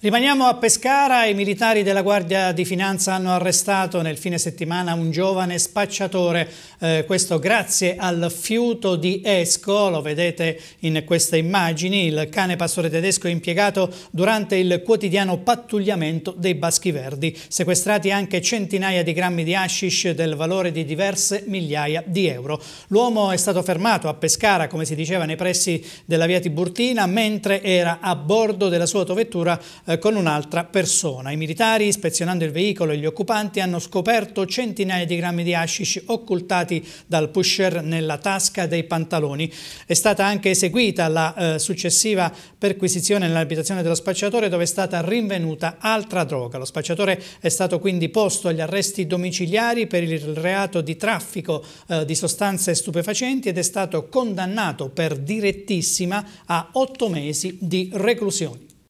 Rimaniamo a Pescara, i militari della Guardia di Finanza hanno arrestato nel fine settimana un giovane spacciatore, eh, questo grazie al fiuto di Esco, lo vedete in queste immagini, il cane pastore tedesco impiegato durante il quotidiano pattugliamento dei Baschi Verdi, sequestrati anche centinaia di grammi di hashish del valore di diverse migliaia di euro. L'uomo è stato fermato a Pescara, come si diceva, nei pressi della via Tiburtina, mentre era a bordo della sua autovettura eh, con un'altra persona. I militari, ispezionando il veicolo e gli occupanti, hanno scoperto centinaia di grammi di hashish occultati dal pusher nella tasca dei pantaloni. È stata anche eseguita la eh, successiva perquisizione nell'abitazione dello spacciatore dove è stata rinvenuta altra droga. Lo spacciatore è stato quindi posto agli arresti domiciliari per il reato di traffico eh, di sostanze stupefacenti ed è stato condannato per direttissima a otto mesi di reclusione.